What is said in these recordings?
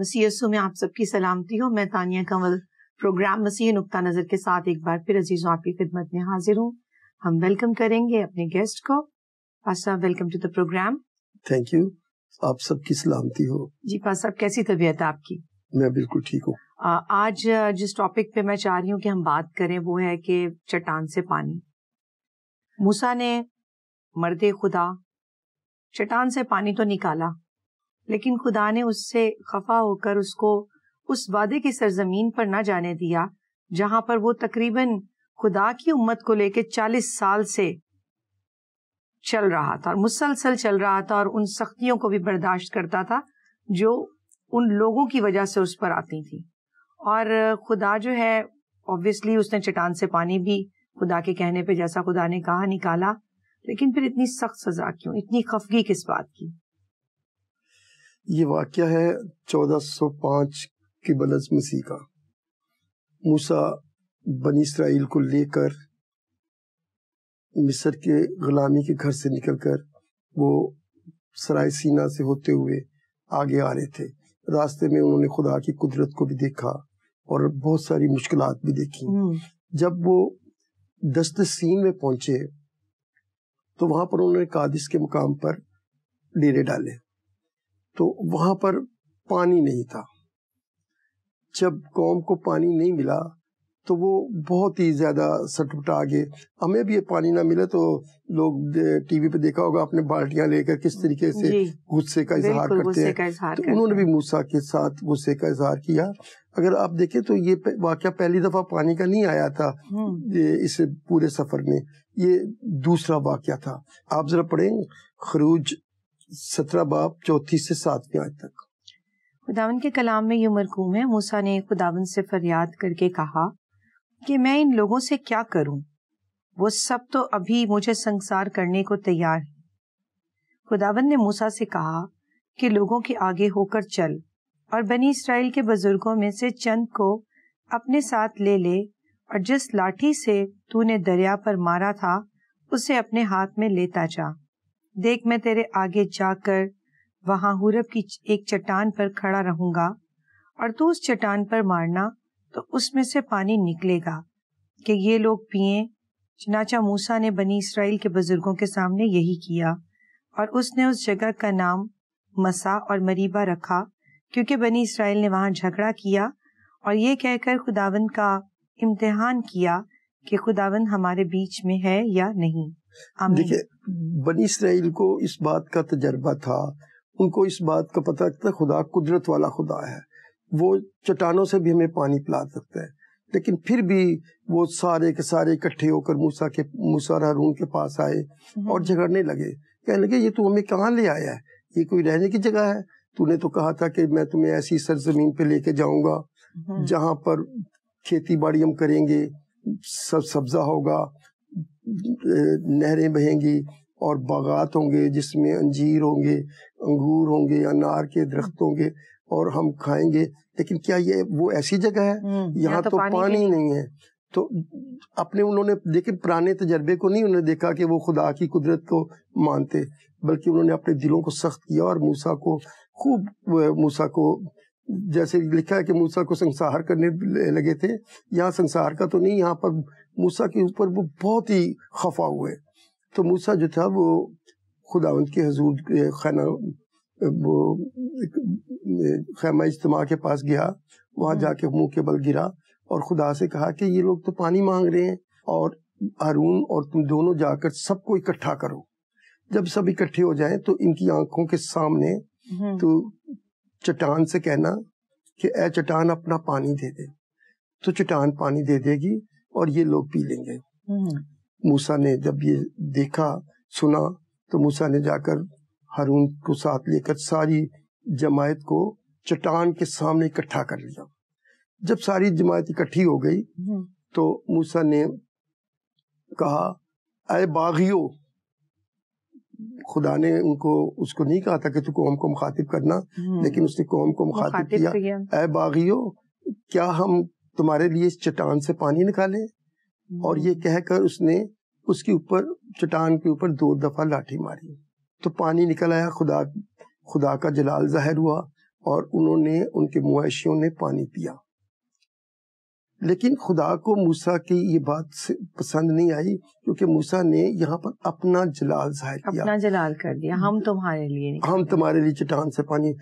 मसीसु में आप सबकी सलामती हो मैं तानिया कंवल प्रोग्राम मसीह नुकता नजर के साथ एक बार फिर अजीजों आपकी खिदमत में हाजिर हूँ हम वेलकम करेंगे अपने गेस्ट को पासा welcome to the program thank you आप सबकी सलामती हो जी पास साहब कैसी तबीयत है आपकी मैं बिल्कुल ठीक हूँ आज जिस टॉपिक पे मैं चाह रही हूँ कि हम बात करें वो है कि चट्टान से पानी मूसा ने मर्द खुदा चट्टान से पानी तो निकाला लेकिन खुदा ने उससे खफा होकर उसको उस वादे की सरजमीन पर ना जाने दिया जहां पर वो तकरीबन खुदा की उम्मत को लेकर चालीस साल से चल रहा था और मुसलसल चल रहा था और उन सख्तियों को भी बर्दाश्त करता था जो उन लोगों की वजह से उस पर आती थी और खुदा जो है ऑब्वियसली उसने चटान से पानी भी खुदा के कहने पे जैसा खुदा ने कहा निकाला लेकिन फिर इतनी सख्त सजा क्यों इतनी खफगी किस बात की ये वाक्य है 1405 के बनज मसीह का मूसा बनी इसराइल को लेकर मिस्र के गुलामी के घर से निकलकर वो सराय सीना से होते हुए आगे आ रहे थे रास्ते में उन्होंने खुदा की कुदरत को भी देखा और बहुत सारी मुश्किल भी देखी हम्म। जब वो दस्त सीन में पहुंचे तो वहां पर उन्होंने कादिश के मुकाम पर डेरे डाले तो वहां पर पानी नहीं था जब कौम को पानी नहीं मिला तो वो बहुत ही ज़्यादा सटपटा गए हमें भी ये पानी ना मिले तो लोग टीवी पे देखा होगा अपने बाल्टियां लेकर किस तरीके से गुस्से का इजहार करते हैं तो उन्होंने भी मूसा के साथ गुस्से का इजहार किया अगर आप देखें तो ये वाक्य पहली दफ़ा पानी का नहीं आया था हम्म। इस पूरे सफ़र में ये दूसरा वाक्य था आप ज़रा पढ़ें खरूज सत्रह बाप चौथी से सातवीं आज तक खुदावन के कलाम में यू मरकूम है मूसा ने खुदावन से फरियाद करके कहा कि मैं इन लोगों से क्या करूं वो सब तो अभी मुझे संसार करने को तैयार है खुदावन ने मूसा से कहा कि लोगों के आगे होकर चल और बनी इसराइल के बुजुर्गों में से चंद को अपने साथ ले ले और जिस लाठी से तूने दरिया पर मारा था उसे अपने हाथ में लेता जा देख मैं तेरे आगे जाकर वहां हुरब की एक चट्टान पर खड़ा रहूंगा और तू उस चट्टान पर मारना तो उसमें से पानी निकलेगा कि ये लोग पिए चनाचा मूसा ने बनी इसराइल के बुजुर्गों के सामने यही किया और उसने उस जगह का नाम मसा और मरीबा रखा क्योंकि बनी इसराइल ने वहां झगड़ा किया और ये कहकर खुदावन का इम्तिहान किया कि खुदावन हमारे बीच में है या नहीं देखिए बनी इसराइल को इस बात का तजर्बा था उनको इस बात का पता था खुदा कुदरत वाला खुदा है वो चट्टानों से भी हमें पानी पिला सकता है लेकिन फिर भी वो सारे के सारे इकट्ठे होकर मूसा के मूसा हारून के पास आए हम्म। और झगड़ने लगे कहने लगे ये तू हमें कहाँ ले आया है ये कोई रहने की जगह है तूने तो कहा था कि मैं तुम्हें ऐसी सरजमीन पे लेके जाऊंगा हम्म। जहाँ पर खेती बाड़ी हम करेंगे सब सब्जा होगा नहरें बहेंगी और बागात होंगे जिसमें अंजीर होंगे अंगूर होंगे अनार के दरख्त होंगे और हम खाएंगे लेकिन क्या ये वो ऐसी जगह है हम्म, यहाँ तो, तो पानी, पानी नहीं है तो अपने उन्होंने लेकिन पुराने तजर्बे को नहीं उन्होंने देखा कि वो खुदा की कुदरत को मानते बल्कि उन्होंने अपने दिलों को सख्त किया और मूसा को खूब मूसा को जैसे लिखा है कि मूसा को संसार करने लगे थे यहाँ संसार का तो नहीं यहाँ पर मूसा के ऊपर वो बहुत ही खफा हुए तो मूसा जो था वो खुदावंत के हजूर खाना वो खैमा इज्तम के पास गया वहाँ हम्म। जाके मुंह के बल गिरा और खुदा से कहा कि ये लोग तो पानी मांग रहे हैं और हारून और तुम दोनों जाकर सबको इकट्ठा करो जब सब इकट्ठे हो जाएं तो इनकी आंखों के सामने हम्म। तो चट्टान से कहना कि ए चट्टान अपना पानी दे दे तो चट्टान पानी दे देगी और ये लोग पी लेंगे हम्म। मूसा ने जब ये देखा सुना तो मूसा ने जाकर हारून को साथ लेकर सारी जमायत को चट्टान के सामने इकट्ठा कर लिया जब सारी जमायत इकट्ठी हो गई हम्म। तो मूसा ने कहा अय बागियो खुदा ने उनको उसको नहीं कहा था कि तू कौम को मुखातिब करना हम्म। लेकिन उसने कौम को मुखातिब किया अय बागियो क्या हम तुम्हारे लिए इस चट्टान से पानी निकाले और ये कहकर उसने उसके ऊपर चट्टान के ऊपर दो दफा लाठी मारी तो पानी निकल आया खुदा खुदा का जलाल जाहिर हुआ और उन्होंने उनके मुआशियों ने पानी पिया लेकिन खुदा को मूसा की ये बात पसंद नहीं आई क्योंकि मूसा ने यहाँ पर अपना जलाल जाहिर किया अपना जलाल कर दिया हम हम्म। तुम्हारे लिए नहीं हम तुम्हारे लिए चट्टान से पानी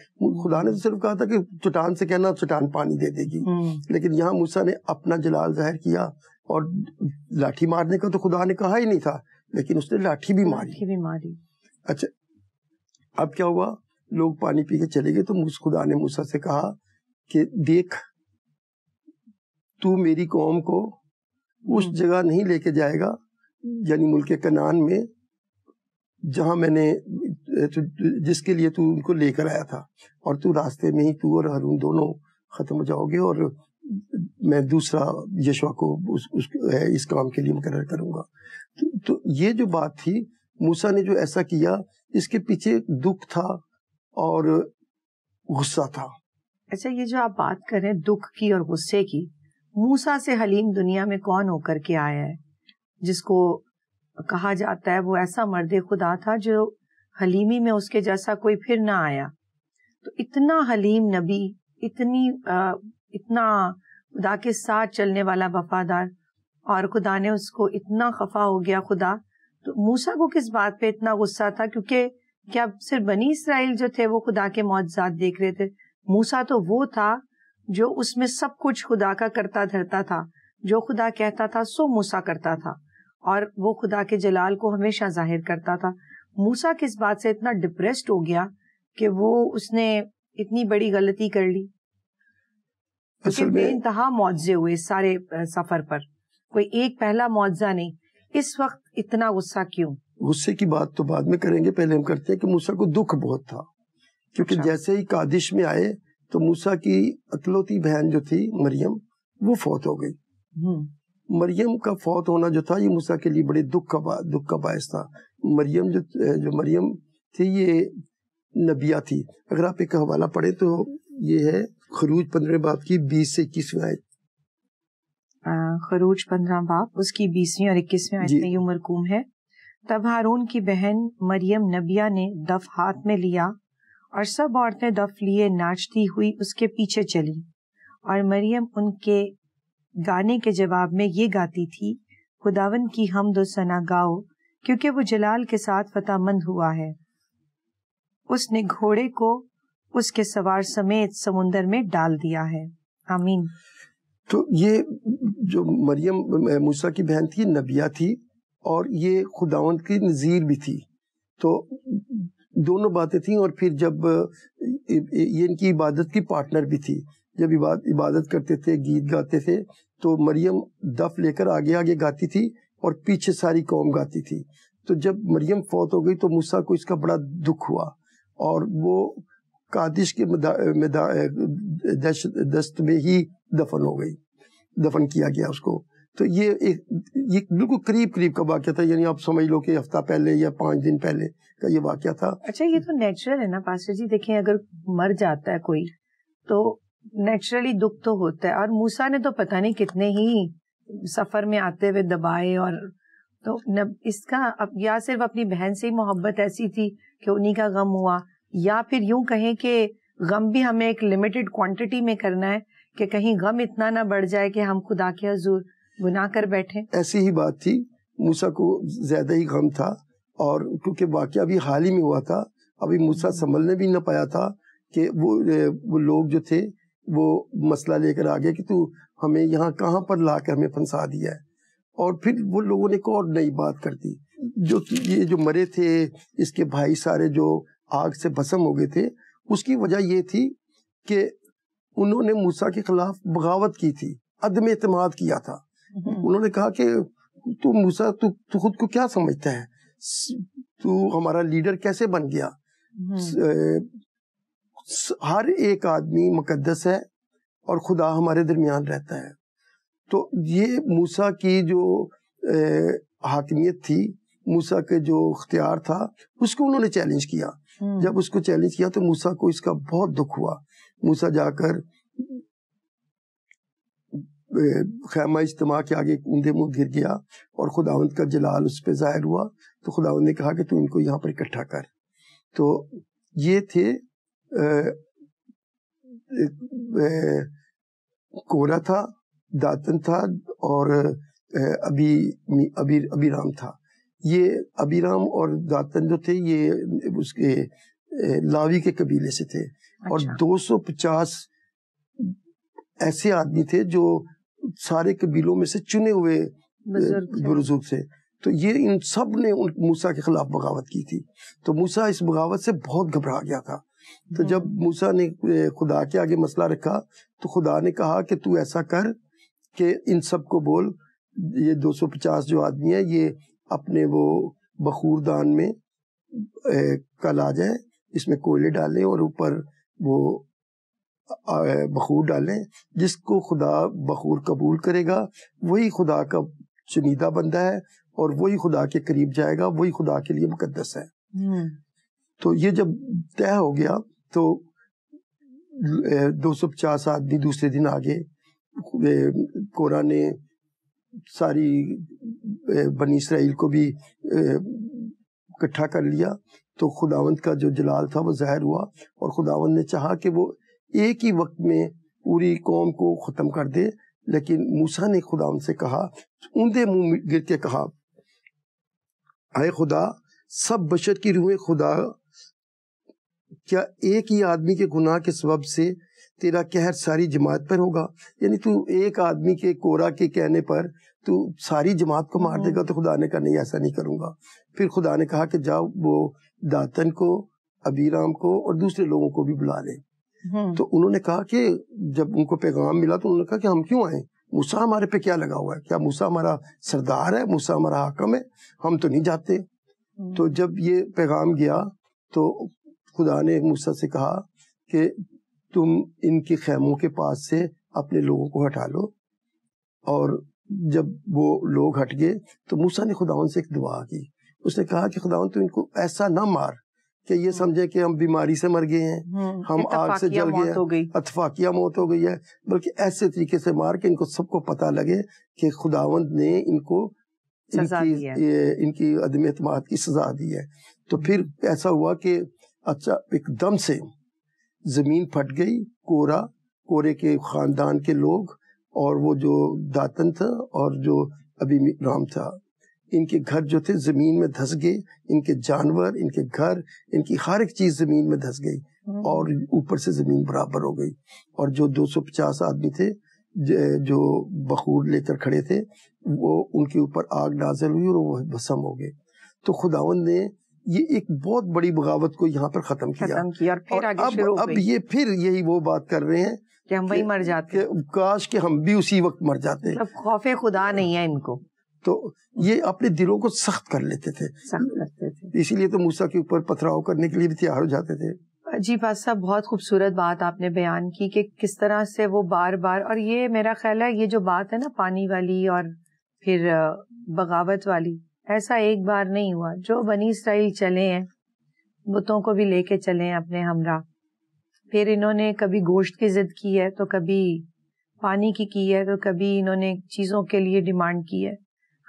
खुदा ने तो सिर्फ कहा था कि चट्टान से कहना चट्टान पानी दे देगी हम्म। लेकिन यहाँ मूसा ने अपना जलाल जाहिर किया और लाठी मारने का तो खुदा ने कहा ही नहीं था लेकिन उसने लाठी भी मारी भी मारी अच्छा अब क्या हुआ लोग पानी पी के चले गए तो खुदा ने मूसा से कहा कि देख तू मेरी कौम को उस हम्म। जगह नहीं लेके जाएगा यानी मुल्क कनान में जहाँ मैंने जिसके लिए तू उनको लेकर आया था और तू रास्ते में ही तू और हरून दोनों ख़त्म हो जाओगे और मैं दूसरा यशवा को उस, उस इस काम के लिए मुकर करूँगा तो, तो ये जो बात थी मूसा ने जो ऐसा किया इसके पीछे दुख था और गुस्सा था अच्छा ये जो आप बात कर रहे हैं दुख की और गुस्से की मूसा से हलीम दुनिया में कौन होकर के आया है जिसको कहा जाता है वो ऐसा मर्द खुदा था जो हलीमी में उसके जैसा कोई फिर ना आया तो इतना हलीम नबी इतनी आ, इतना खुदा के साथ चलने वाला वफादार और खुदा ने उसको इतना खफा हो गया खुदा तो मूसा को किस बात पे इतना गुस्सा था क्योंकि क्या सिर्फ बनी इसराइल जो थे वो खुदा के मौजात देख रहे थे मूसा तो वो था जो उसमें सब कुछ खुदा का करता धरता था जो खुदा कहता था सो मूसा करता था और वो खुदा के जलाल को हमेशा जाहिर करता था मूसा किस बात से इतना डिप्रेस्ड हो गया कि वो उसने इतनी बड़ी गलती कर ली असल में इंतहा मुआवजे हुए सारे सफर पर कोई एक पहला मुआवजा नहीं इस वक्त इतना गुस्सा क्यों गुस्से की बात तो बाद में करेंगे पहले हम करते हैं कि मूसा को दुख बहुत था क्योंकि अच्छा। जैसे ही कादिश में आए तो मूसा की अकलौती बहन जो थी मरियम वो फौत हो गई हम्म। मरियम का फौत होना जो था ये मूसा के लिए बड़े दुख का बा, दुख का बायस था मरियम जो जो मरियम थी ये नबिया थी अगर आप एक हवाला पढ़े तो ये है खरूज पंद्रह बाप की बीस से इक्कीसवीं आयत खरूज पंद्रह बाप उसकी बीसवीं और इक्कीसवीं आयत में ये मरकूम है तब हारून की बहन मरियम नबिया ने दफ हाथ में लिया और सब औरतें दफ लिए नाचती हुई उसके पीछे चली और मरियम उनके गाने के जवाब में ये गाती थी खुदावन की हम दो सना गाओ क्योंकि वो जलाल के साथ फतामंद हुआ है उसने घोड़े को उसके सवार समेत समुन्दर में डाल दिया है आमीन तो ये जो मरियम मूसा की बहन थी नबिया थी और ये खुदावंत की नज़ीर भी थी तो दोनों बातें थी और फिर जब ये इनकी इबादत की पार्टनर भी थी जब इबादत करते थे गीत गाते थे तो मरियम दफ लेकर आगे आगे गाती थी और पीछे सारी कौम गाती थी तो जब मरियम फौत हो गई तो मूसा को इसका बड़ा दुख हुआ और वो कादिश के दस्त में ही दफन हो गई दफन किया गया उसको तो ये एक ये बिल्कुल करीब करीब का वाक्य था यानी आप समझ लो कि हफ्ता पहले या पाँच दिन पहले का ये वाक्य था अच्छा ये तो नेचुरल है ना पास्टर जी देखें अगर मर जाता है कोई तो नेचुरली दुख तो होता है और मूसा ने तो पता नहीं कितने ही सफर में आते हुए दबाए और तो न इसका अब या सिर्फ अपनी बहन से ही मोहब्बत ऐसी थी कि उन्हीं का गम हुआ या फिर यूं कहें कि गम भी हमें एक लिमिटेड क्वांटिटी में करना है कि कहीं गम इतना ना बढ़ जाए कि हम खुदा के हजूर गुना कर बैठे ऐसी ही बात थी मूसा को ज्यादा ही गम था और क्योंकि वाक्य अभी हाल ही में हुआ था अभी मूसा संभलने भी न पाया था कि वो वो लोग जो थे वो मसला लेकर आ गए कि तू हमें यहाँ कहाँ पर ला कर हमें फंसा दिया है और फिर वो लोगों ने एक और नई बात कर दी जो ये जो मरे थे इसके भाई सारे जो आग से भस्म हो गए थे उसकी वजह ये थी कि उन्होंने मूसा के खिलाफ बगावत की थी अदम अतमाद किया था हम्म। उन्होंने कहा कि तू मूसा तू तू खुद को क्या समझता है तू हमारा लीडर कैसे बन गया हम्म। हर एक आदमी मुकदस है और खुदा हमारे दरमियान रहता है तो ये मूसा की जो हाकमियत थी मूसा के जो अख्तियार था उसको उन्होंने चैलेंज किया हम्म। जब उसको चैलेंज किया तो मूसा को इसका बहुत दुख हुआ मूसा जाकर खैमा इज्तम के आगे ऊंधे मुंह गिर गया और खुदावंत का जलाल उस पर जाहिर हुआ तो खुदावंत ने कहा कि तू इनको यहाँ पर इकट्ठा कर तो ये थे कोरा था दातन था और अभी अभी अभिराम था ये अभिराम और दातन जो थे ये उसके लावी के कबीले से थे अच्छा। और 250 ऐसे आदमी थे जो सारे कबीलों में से चुने हुए बुजुर्ग थे तो ये इन सब ने उन मूसा के खिलाफ बगावत की थी तो मूसा इस बगावत से बहुत घबरा गया था तो जब मूसा ने खुदा के आगे मसला रखा तो खुदा ने कहा कि तू ऐसा कर कि इन सब को बोल ये 250 जो आदमी है ये अपने वो बखूरदान में कल आ जाए इसमें कोयले डालें और ऊपर वो बखूर डालें जिसको खुदा बखूर कबूल करेगा वही खुदा का चुनीदा बंदा है और वही खुदा के करीब जाएगा वही खुदा के लिए मुकदस है हम्म। तो ये जब तय हो गया तो दो सौ पचास आदमी दूसरे दिन आगे कोरा ने सारी बनी इसराइल को भी इकट्ठा कर लिया तो खुदावंत का जो जलाल था वो ज़ाहिर हुआ और खुदावंत ने चाहा कि वो एक ही वक्त में पूरी कौम को ख़त्म कर दे लेकिन मूसा ने खुदा उनसे कहा ऊंधे मुंह गिर के कहा आए खुदा सब बशर की रूहें खुदा क्या एक ही आदमी के गुनाह के सबब से तेरा कहर सारी जमात पर होगा यानी तू एक आदमी के कोरा के कहने पर तू सारी जमात को मार देगा तो खुदा ने कहा नहीं ऐसा नहीं करूँगा फिर खुदा ने कहा कि जाओ वो दातन को अबीराम को और दूसरे लोगों को भी बुला लें हम्म। तो उन्होंने कहा कि जब उनको पैगाम मिला तो उन्होंने कहा कि हम क्यों आए मूसा हमारे पे क्या लगा हुआ है क्या मूसा हमारा सरदार है मूसा हमारा हाकम है हम तो नहीं जाते हम्म। तो जब ये पैगाम गया तो खुदा ने मूसा से कहा कि तुम इनके खेमों के पास से अपने लोगों को हटा लो और जब वो लोग हट गए तो मूसा ने खुदा से एक दुआ की उसने कहा कि खुदा तू इनको ऐसा ना मार कि ये हम्म। समझे कि हम बीमारी से मर गए हैं हम्म, हम आग से जल गए अतफाकिया मौत हो गई है बल्कि ऐसे तरीके से मार के इनको सबको पता लगे कि खुदावंद ने इनको इनकी इनकी अदम अतमाद की सजा दी है तो हम्म। फिर ऐसा हुआ कि अच्छा एकदम से ज़मीन फट गई कोरा कोरे के ख़ानदान के लोग और वो जो दातन था और जो अभी राम था इनके घर जो थे ज़मीन में धस गए इनके जानवर इनके घर इनकी हर एक चीज़ ज़मीन में धस गई हम्म। और ऊपर से ज़मीन बराबर हो गई और जो 250 आदमी थे जो बखूर लेकर खड़े थे वो उनके ऊपर आग नाजल हुई और वो भसम हो गए तो खुदावन ने ये एक बहुत बड़ी बगावत को यहाँ पर खत्म किया, किया और फिर और आगे अब अब ये फिर यही वो बात कर रहे हैं कि हम वही मर जाते काश के हम भी उसी वक्त मर जाते मतलब खौफे खुदा नहीं है इनको तो ये हाँ। अपने दिलों को सख्त कर लेते थे इसीलिए तो मूसा के ऊपर पथराव करने के लिए भी तैयार हो जाते थे जी बात साहब बहुत खूबसूरत बात आपने बयान की कि किस तरह से वो बार बार और ये मेरा ख्याल है ये जो बात है ना पानी वाली और फिर बगावत वाली ऐसा एक बार नहीं हुआ जो बनी इसराइल चले हैं बुतों को भी लेके चले हैं अपने हमरा फिर इन्होंने कभी गोश्त की जिद की है तो कभी पानी की की है तो कभी इन्होंने चीज़ों के लिए डिमांड की है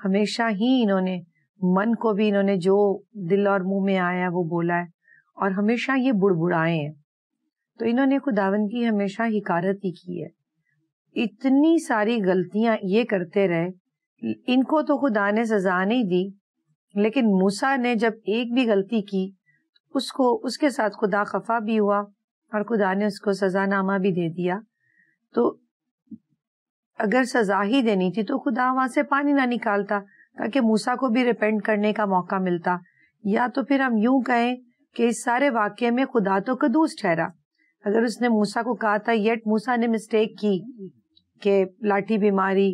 हमेशा ही इन्होंने मन को भी इन्होंने जो दिल और मुंह में आया वो बोला है और हमेशा ये बुड़बुड़ाए हैं तो इन्होंने खुदावन की हमेशा हिकारत ही की है इतनी सारी गलतियां ये करते रहे इनको तो खुदा ने सजा नहीं दी लेकिन मूसा ने जब एक भी गलती की उसको उसके साथ खुदा खफा भी हुआ और खुदा ने उसको सजानामा भी दे दिया तो अगर सजा ही देनी थी तो खुदा वहां से पानी ना निकालता ताकि मूसा को भी रिपेंट करने का मौका मिलता या तो फिर हम यूं कहें कि इस सारे वाक्य में खुदा तो कदूस ठहरा अगर उसने मूसा को कहा था येट मूसा ने मिस्टेक की के लाठी बीमारी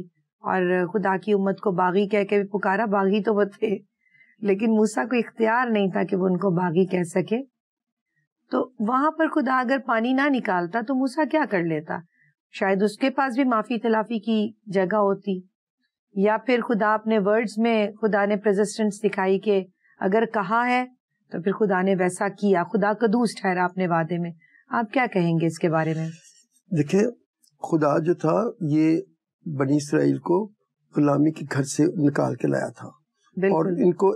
और खुदा की उम्मत को बागी कह के भी पुकारा बागी तो वो थे लेकिन मूसा को इख्तियार नहीं था कि वो उनको बागी कह सके तो वहां पर खुदा अगर पानी ना निकालता तो मूसा क्या कर लेता शायद उसके पास भी माफी तलाफी की जगह होती या फिर खुदा अपने वर्ड्स में खुदा ने प्रेजिस्टेंस दिखाई के अगर कहा है तो फिर खुदा ने वैसा किया खुदा कदूस ठहरा अपने वादे में आप क्या कहेंगे इसके बारे में देखिए खुदा जो था ये बनी इसराइल को गुलामी के घर से निकाल के लाया था और इनको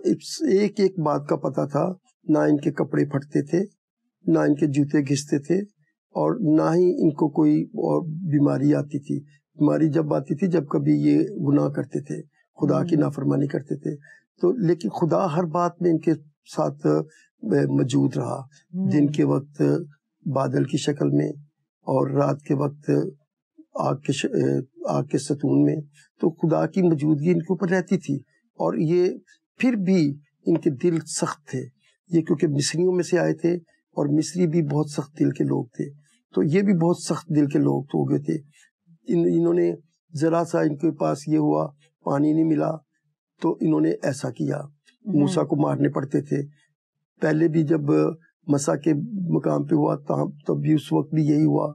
एक एक बात का पता था ना इनके कपड़े फटते थे ना इनके जूते घिसते थे और ना ही इनको कोई और बीमारी आती थी बीमारी जब आती थी जब कभी ये गुनाह करते थे खुदा की हम्म। नाफरमानी करते थे तो लेकिन खुदा हर बात में इनके साथ मौजूद रहा हम्म। दिन के वक्त बादल की शक्ल में और रात के वक्त आग के आग के सतून में तो खुदा की मौजूदगी इनके ऊपर रहती थी और ये फिर भी इनके दिल सख्त थे ये क्योंकि मिस्रियों में से आए थे और मिस्री भी बहुत सख्त दिल के लोग थे तो ये भी बहुत सख्त दिल के लोग तो हो गए थे इन इन्होंने ज़रा सा इनके पास ये हुआ पानी नहीं मिला तो इन्होंने ऐसा किया हम्म। मूसा को मारने पड़ते थे पहले भी जब मसा के मकाम पे हुआ तब तो भी उस वक्त भी यही हुआ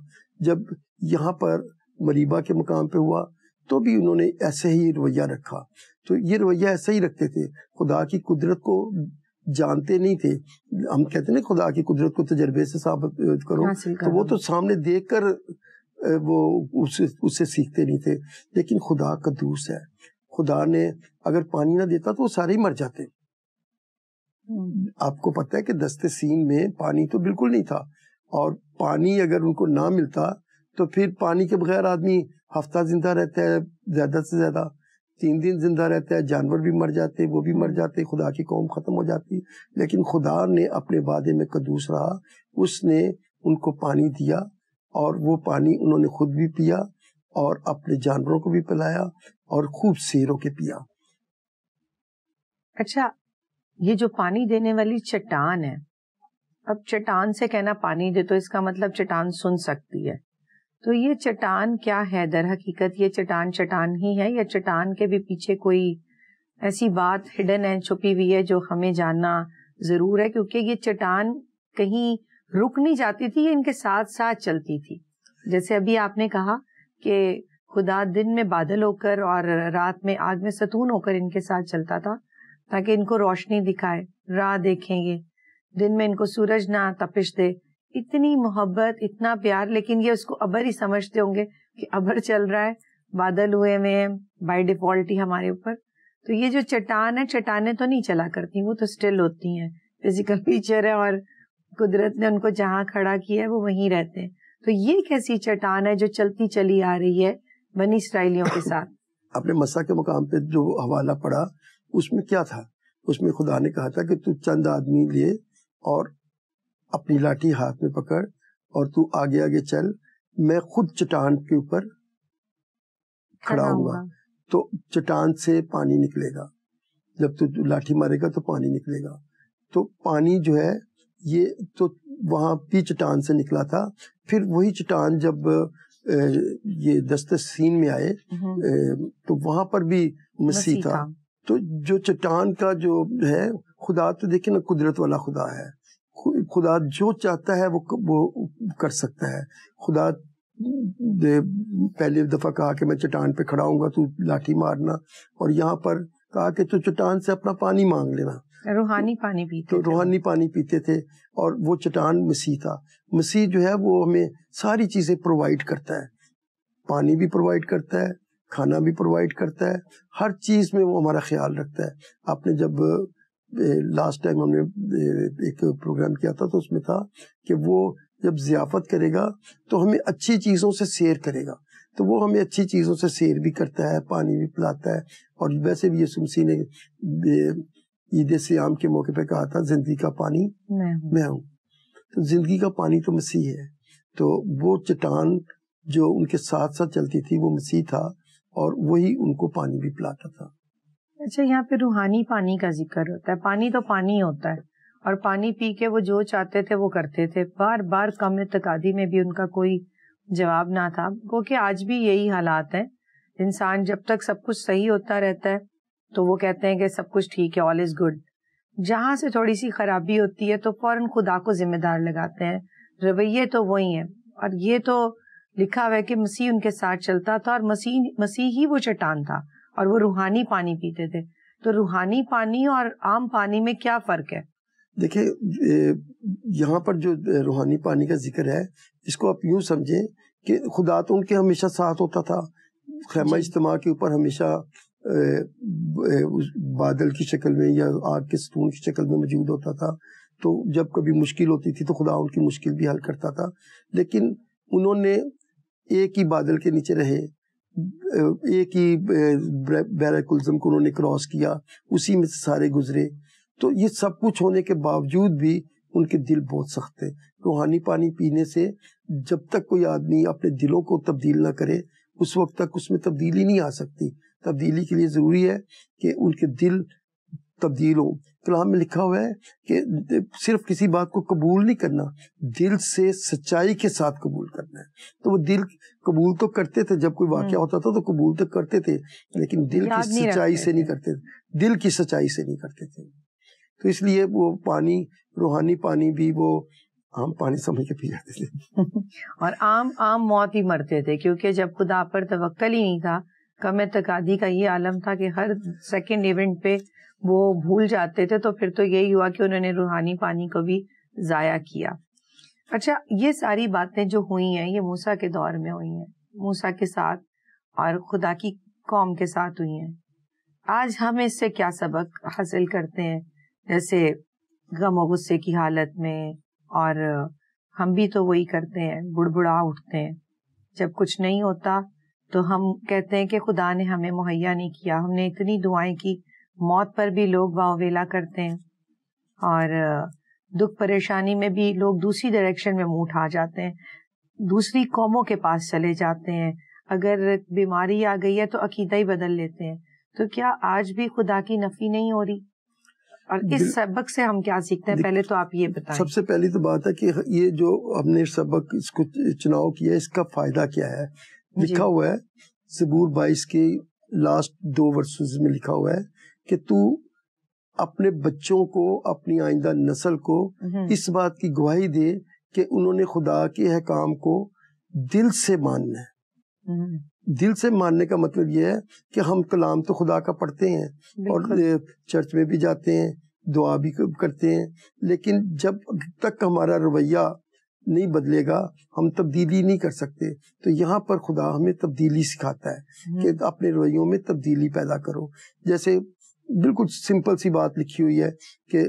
जब यहाँ पर मरीबा के मकाम पे हुआ तो भी उन्होंने ऐसे ही रवैया रखा तो ये रवैया ऐसे ही रखते थे खुदा की कुदरत को जानते नहीं थे हम कहते ना खुदा की कुदरत को तजर्बे से साबित तो करो तो वो तो सामने देख कर वो उससे उससे सीखते नहीं थे लेकिन खुदा का दूस है खुदा ने अगर पानी ना देता तो वो सारे ही मर जाते हम्म। आपको पता है कि दस्ते सीन में पानी तो बिल्कुल नहीं था और पानी अगर उनको ना मिलता तो फिर पानी के बगैर आदमी हफ्ता जिंदा रहता है ज्यादा से ज्यादा तीन दिन जिंदा रहता है जानवर भी मर जाते वो भी मर जाते खुदा की कौम ख़त्म हो जाती लेकिन खुदा ने अपने वादे में कदूस रहा उसने उनको पानी दिया और वो पानी उन्होंने खुद भी पिया और अपने जानवरों को भी पिलाया और खूब शेरों के पिया अच्छा ये जो पानी देने वाली चट्टान है अब चट्टान से कहना पानी दे तो इसका मतलब चट्टान सुन सकती है तो ये चट्टान क्या है दर हकीकत ये चट्टान चट्टान ही है या चट्टान के भी पीछे कोई ऐसी बात हिडन है छुपी हुई है जो हमें जानना जरूर है क्योंकि ये चट्टान कहीं रुक नहीं जाती थी इनके साथ साथ चलती थी जैसे अभी आपने कहा कि खुदा दिन में बादल होकर और रात में आग में सतून होकर इनके साथ चलता था ताकि इनको रोशनी दिखाए राह देखेंगे दिन में इनको सूरज ना तपिश दे इतनी मोहब्बत इतना प्यार लेकिन ये उसको अबर ही समझते होंगे कि अबर चल रहा है बादल हुए हुए हैं बाय डिफॉल्ट ही हमारे ऊपर तो ये जो चट्टान है चट्टाने तो नहीं चला करती वो तो स्टिल होती हैं फिजिकल फीचर है और कुदरत ने उनको जहाँ खड़ा किया है वो वहीं रहते हैं तो ये कैसी चट्टान है जो चलती चली आ रही है बनी इसराइलियों के साथ अपने मसा के मुकाम पे जो हवाला पड़ा उसमें क्या था उसमें खुदा ने कहा था कि तू चंद आदमी लिए और अपनी लाठी हाथ में पकड़ और तू आगे आगे चल मैं खुद चट्टान के ऊपर खड़ा हुआ तो चट्टान से पानी निकलेगा जब तू लाठी मारेगा तो पानी निकलेगा तो पानी जो है ये तो वहां भी चट्टान से निकला था फिर वही चट्टान जब ये दस्त सीन में आए हम्म। तो वहां पर भी मसीह था तो जो चट्टान का जो है खुदा तो देखिए ना कुदरत वाला खुदा है खुदा जो चाहता है वो वो कर सकता है खुदा दे पहले दफ़ा कहा कि मैं चट्टान पे खड़ा हूँ तू लाठी मारना और यहाँ पर कहा कि तू चट्टान से अपना पानी मांग लेना रूहानी पानी पीते तो रूहानी पानी पीते थे और वो चट्टान मसीह था मसीह जो है वो हमें सारी चीज़ें प्रोवाइड करता है पानी भी प्रोवाइड करता है खाना भी प्रोवाइड करता है हर चीज़ में वो हमारा ख्याल रखता है आपने जब लास्ट टाइम हमने एक प्रोग्राम किया था तो उसमें था कि वो जब जियाफत करेगा तो हमें अच्छी चीज़ों से शेयर करेगा तो वो हमें अच्छी चीज़ों से शेयर भी करता है पानी भी पिलाता है और वैसे भी ये सुमसी ने ईद आम के मौके पे कहा था जिंदगी का पानी मैं हूँ तो जिंदगी का पानी तो मसीह है तो वो चट्टान जो उनके साथ साथ चलती थी वो मसीह था और वही उनको पानी भी पिलाता था अच्छा यहाँ पे रूहानी पानी का जिक्र होता है पानी तो पानी होता है और पानी पी के वो जो चाहते थे वो करते थे बार बार कम तकादी में भी उनका कोई जवाब ना था क्योंकि आज भी यही हालात हैं इंसान जब तक सब कुछ सही होता रहता है तो वो कहते हैं कि सब कुछ ठीक है ऑल इज गुड जहाँ से थोड़ी सी खराबी होती है तो फौरन खुदा को जिम्मेदार लगाते हैं रवैये तो वही है और ये तो लिखा हुआ है कि मसीह उनके साथ चलता था और मसीह मसीह ही वो चट्टान था और वो रूहानी पानी पीते थे तो रूहानी पानी और आम पानी में क्या फर्क है देखिए यहाँ पर जो रूहानी पानी का जिक्र है इसको आप यूं समझे कि खुदा तो उनके हमेशा साथ होता था खेमा इज्तम के ऊपर हमेशा बादल की शक्ल में या आग के सतून की शक्ल में मौजूद होता था तो जब कभी मुश्किल होती थी तो खुदा उनकी मुश्किल भी हल करता था लेकिन उन्होंने एक ही बादल के नीचे रहे एक ही बैरकुलजम को उन्होंने क्रॉस किया उसी में से सारे गुजरे तो ये सब कुछ होने के बावजूद भी उनके दिल बहुत सख्त है रूहानी पानी पीने से जब तक कोई आदमी अपने दिलों को तब्दील ना करे उस वक्त तक उसमें तब्दीली नहीं आ सकती तब्दीली के लिए ज़रूरी है कि उनके दिल तब्दील हो कलाम में लिखा हुआ है कि सिर्फ किसी बात को कबूल नहीं करना दिल से सच्चाई के साथ कबूल करना है तो वो दिल कबूल तो करते थे जब कोई वाक्य हम्म। होता था तो कबूल तो करते थे लेकिन दिल की सच्चाई से नहीं करते दिल की सच्चाई से नहीं करते थे तो इसलिए वो पानी रूहानी पानी भी वो आम पानी समझ के पी जाते थे और आम आम मौत ही मरते थे क्योंकि जब खुदा पर तवक्कल ही नहीं था कम तकादी का ये आलम था कि हर सेकेंड इवेंट पे वो भूल जाते थे तो फिर तो यही हुआ कि उन्होंने रूहानी पानी को भी ज़ाया किया अच्छा ये सारी बातें जो हुई हैं ये मूसा के दौर में हुई हैं मूसा के साथ और खुदा की कौम के साथ हुई हैं आज हम इससे क्या सबक हासिल करते हैं जैसे गम और गुस्से की हालत में और हम भी तो वही करते हैं बुड़बुड़ा उठते हैं जब कुछ नहीं होता तो हम कहते हैं कि खुदा ने हमें मुहैया नहीं किया हमने इतनी दुआएं की मौत पर भी लोग वावेला करते हैं और दुख परेशानी में भी लोग दूसरी डायरेक्शन में मुंह उठा जाते हैं दूसरी कौमों के पास चले जाते हैं अगर बीमारी आ गई है तो अकीदा ही बदल लेते हैं तो क्या आज भी खुदा की नफी नहीं हो रही और इस सबक से हम क्या सीखते हैं पहले तो आप ये बताएं सबसे पहली तो बात है कि ये जो हमने सबक इसको चुनाव किया इसका फायदा क्या है लिखा हुआ है जबूर बाईस के लास्ट दो वर्सेस में लिखा हुआ है कि तू अपने बच्चों को अपनी आइंदा नस्ल को हम्म। इस बात की गवाही दे कि उन्होंने खुदा के अहकाम को दिल से मानना है हम्म। दिल से मानने का मतलब यह है कि हम कलाम तो खुदा का पढ़ते हैं और चर्च में भी जाते हैं दुआ भी करते हैं लेकिन जब तक हमारा रवैया नहीं बदलेगा हम तब्दीली नहीं कर सकते तो यहाँ पर खुदा हमें तब्दीली सिखाता है हम्म। कि अपने रवैयों में तब्दीली पैदा करो जैसे बिल्कुल सिंपल सी बात लिखी हुई है कि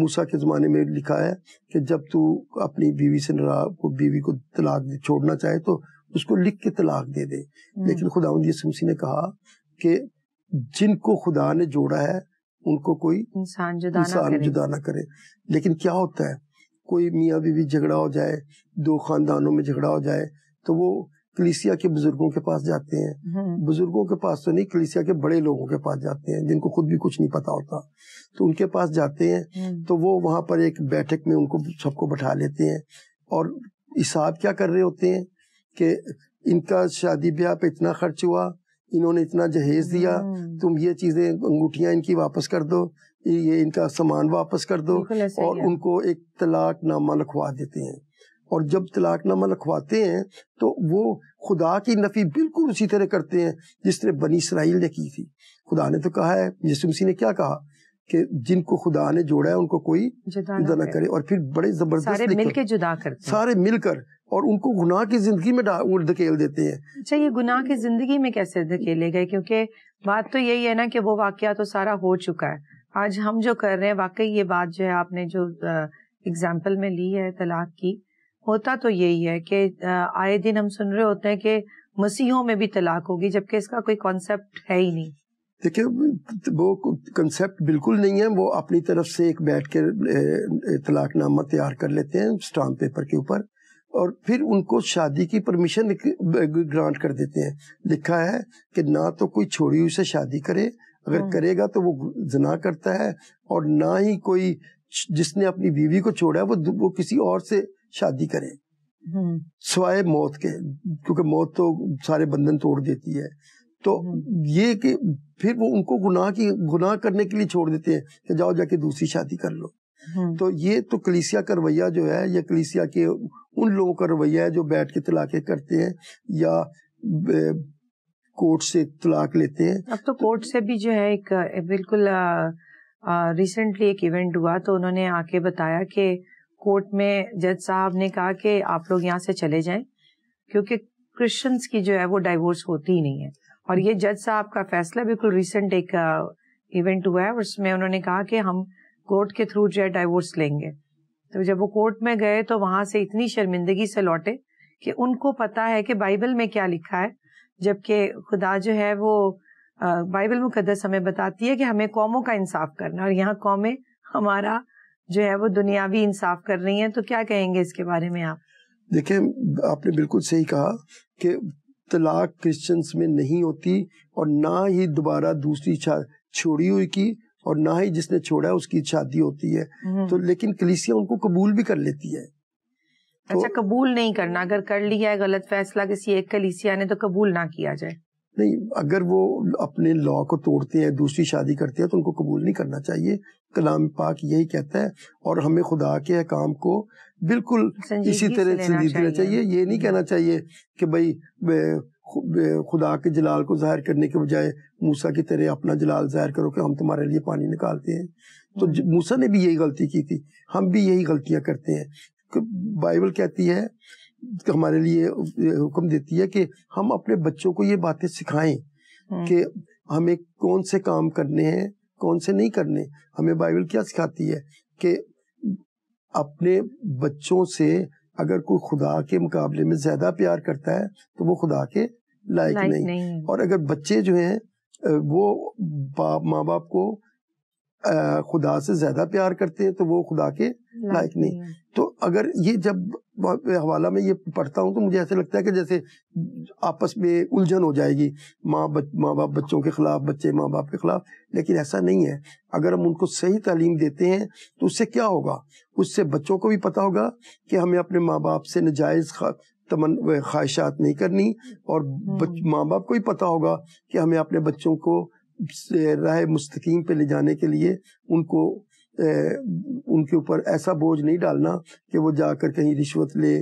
मूसा के ज़माने में लिखा है कि जब तू अपनी बीवी से को बीवी को तलाक छोड़ना चाहे तो उसको लिख के तलाक दे दे हम्म। लेकिन खुदा मसीह ने कहा कि जिनको खुदा ने जोड़ा है उनको कोई इंसान जुदा ना करे लेकिन क्या होता है कोई मियाँ बीवी झगड़ा हो जाए दो खानदानों में झगड़ा हो जाए तो वो कलिसिया के बुजुर्गों के पास जाते हैं हम्म। बुजुर्गों के पास तो नहीं कलिसिया के बड़े लोगों के पास जाते हैं जिनको खुद भी कुछ नहीं पता होता तो उनके पास जाते हैं हम्म। तो वो वहाँ पर एक बैठक में उनको सबको बैठा लेते हैं और हिसाब क्या कर रहे होते हैं कि इनका शादी ब्याह पे इतना खर्च हुआ इन्होंने इतना जहेज दिया हम्म। तुम ये चीज़ें अंगूठियाँ इनकी वापस कर दो ये इनका सामान वापस कर दो और उनको एक तलाक नामा लिखवा देते हैं और जब तलाकनामा लिखवाते हैं तो वो खुदा की नफ़ी बिल्कुल उसी तरह करते हैं जिस तरह बनी इसराइल ने की थी खुदा ने तो कहा है यसुमसी ने क्या कहा कि जिनको खुदा ने जोड़ा है उनको कोई जुदा ना करे और फिर बड़े जबरदस्त सारे मिलकर जुदा कर सारे मिलकर और उनको गुनाह की जिंदगी में धकेल देते हैं अच्छा ये गुनाह की जिंदगी में कैसे धकेले गए क्योंकि बात तो यही है ना कि वो वाक्य तो सारा हो चुका है आज हम जो कर रहे हैं वाकई ये बात जो है आपने जो एग्जाम्पल में ली है तलाक की होता तो यही है कि आए दिन हम सुन रहे होते हैं कि मसीहों में भी तलाक होगी जबकि इसका कोई कॉन्सेप्ट है ही नहीं देखिए वो कंसेप्ट बिल्कुल नहीं है वो अपनी तरफ से एक बैठ के तलाकनामा तैयार कर लेते हैं स्टाम्प पेपर के ऊपर और फिर उनको शादी की परमिशन ग्रांट कर देते हैं लिखा है कि ना तो कोई छोड़ी हुई से शादी करे अगर हाँ। करेगा तो वो जना करता है और ना ही कोई जिसने अपनी बीवी को छोड़ा वो वो किसी और से शादी करे हम्म। सिवाय मौत के क्योंकि मौत तो सारे बंधन तोड़ देती है तो हम्म। ये कि फिर वो उनको गुनाह की गुनाह करने के लिए छोड़ देते हैं कि जाओ जाके दूसरी शादी कर लो हम्म। तो ये तो कलीसिया का रवैया जो है या कलीसिया के उन लोगों का रवैया है जो बैठ के तलाके करते हैं या कोर्ट से तलाक लेते हैं अब तो कोर्ट से भी जो है एक बिल्कुल रिसेंटली एक इवेंट हुआ तो उन्होंने आके बताया कि कोर्ट में जज साहब ने कहा कि आप लोग यहाँ से चले जाएं क्योंकि क्रिश्चियंस की जो है वो डाइवोर्स होती ही नहीं है और ये जज साहब का फैसला बिल्कुल रिसेंट एक इवेंट हुआ है और उसमें उन्होंने कहा कि हम कोर्ट के थ्रू जो है डाइवोर्स लेंगे तो जब वो कोर्ट में गए तो वहां से इतनी शर्मिंदगी से लौटे कि उनको पता है कि बाइबल में क्या लिखा है जबकि खुदा जो है वो बाइबल मुकदस हमें बताती है कि हमें कौमों का इंसाफ करना और यहाँ कौमें हमारा जो है वो दुनियावी इंसाफ कर रही हैं तो क्या कहेंगे इसके बारे में आप देखिए आपने बिल्कुल सही कहा कि तलाक क्रिश्चियंस में नहीं होती और ना ही दोबारा दूसरी छोड़ी हुई की और ना ही जिसने छोड़ा है उसकी शादी होती है हम्म। तो लेकिन कलिसिया उनको कबूल भी कर लेती है तो अच्छा कबूल नहीं करना अगर कर लिया है गलत फैसला किसी एक कलीसिया ने तो कबूल ना किया जाए नहीं अगर वो अपने लॉ को तोड़ते हैं दूसरी शादी करते हैं तो उनको कबूल नहीं करना चाहिए कलाम पाक यही कहता है और हमें खुदा के काम को बिल्कुल इसी तरह से लेना चाहिए।, चाहिए ये नहीं हम्म। कहना चाहिए कि भाई खुदा के जलाल को जाहिर करने के बजाय मूसा की तरह अपना जलाल जाहिर करो कि हम तुम्हारे लिए पानी निकालते हैं तो हम्म। मूसा ने भी यही गलती की थी हम भी यही गलतियां करते हैं बाइबल कहती है हमारे लिए हुक्म देती है कि हम अपने बच्चों को ये बातें सिखाएं हम्म। कि हमें कौन से काम करने हैं कौन से नहीं करने हमें बाइबल क्या सिखाती है कि अपने बच्चों से अगर कोई खुदा के मुकाबले में ज्यादा प्यार करता है तो वो खुदा के लायक नहीं।, नहीं और अगर बच्चे जो हैं वो बाप माँ बाप को खुदा से ज्यादा प्यार करते हैं तो वो खुदा के लायक नहीं तो अगर ये जब हवाला में ये पढ़ता हूँ तो मुझे ऐसे लगता है कि जैसे आपस में उलझन हो जाएगी माँ बच, माँ बाप बच्चों के ख़िलाफ़ बच्चे माँ बाप के ख़िलाफ़ लेकिन ऐसा नहीं है अगर हम उनको सही तालीम देते हैं तो उससे क्या होगा उससे बच्चों को भी पता होगा कि हमें अपने माँ बाप से नजायज़ तमन ख्वाहिशात नहीं करनी और हम्म। माँ बाप को भी पता होगा कि हमें अपने बच्चों को राय मुस्तकीम पे ले जाने के लिए उनको ए, उनके ऊपर ऐसा बोझ नहीं डालना कि वो जाकर कहीं रिश्वत ले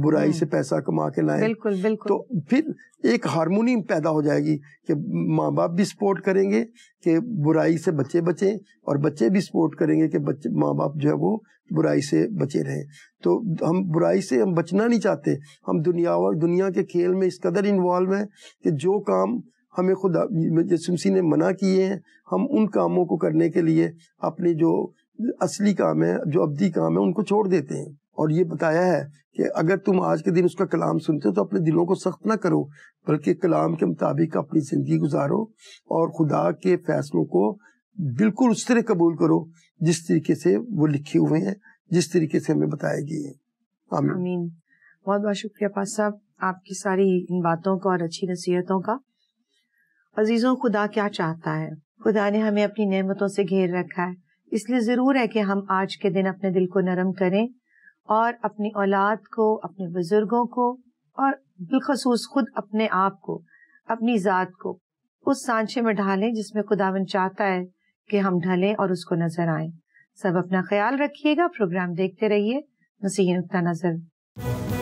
बुराई से हम्म। पैसा कमा के लाए बिल्कुल बिल्कुल तो फिर एक हारमोनी पैदा हो जाएगी कि माँ बाप भी सपोर्ट करेंगे कि बुराई से बच्चे बचें और बच्चे भी सपोर्ट करेंगे कि बच्चे माँ बाप जो है वो बुराई से बचे रहें तो हम बुराई से हम बचना नहीं चाहते हम दुनिया दुनिया के खेल में इस कदर इन्वॉल्व हैं कि जो काम हमें खुदा मजस्मसी ने मना किए हैं हम उन कामों को करने के लिए अपने जो असली काम है जो अवधि काम है उनको छोड़ देते हैं और ये बताया है कि अगर तुम आज के दिन उसका कलाम सुनते हो तो अपने दिलों को सख्त ना करो बल्कि कलाम के मुताबिक अपनी ज़िंदगी गुजारो और खुदा के फैसलों को बिल्कुल उस तरह कबूल करो जिस तरीके से वो लिखे हुए हैं जिस तरीके से हमें बताया गए है आमीन बहुत बहुत शुक्रिया पास साहब आपकी सारी इन बातों का और अच्छी नसीहतों का अजीजों खुदा क्या चाहता है खुदा ने हमें अपनी नेमतों से घेर रखा है इसलिए ज़रूर है कि हम आज के दिन अपने दिल को नरम करें और अपनी औलाद को अपने बुजुर्गों को और बिलखसूस खुद अपने आप को अपनी ज़ात को उस सांचे में ढालें जिसमें खुदावन चाहता है कि हम ढलें और उसको नजर आए सब अपना ख्याल रखिएगा प्रोग्राम देखते रहिए मसीह नुकता नजर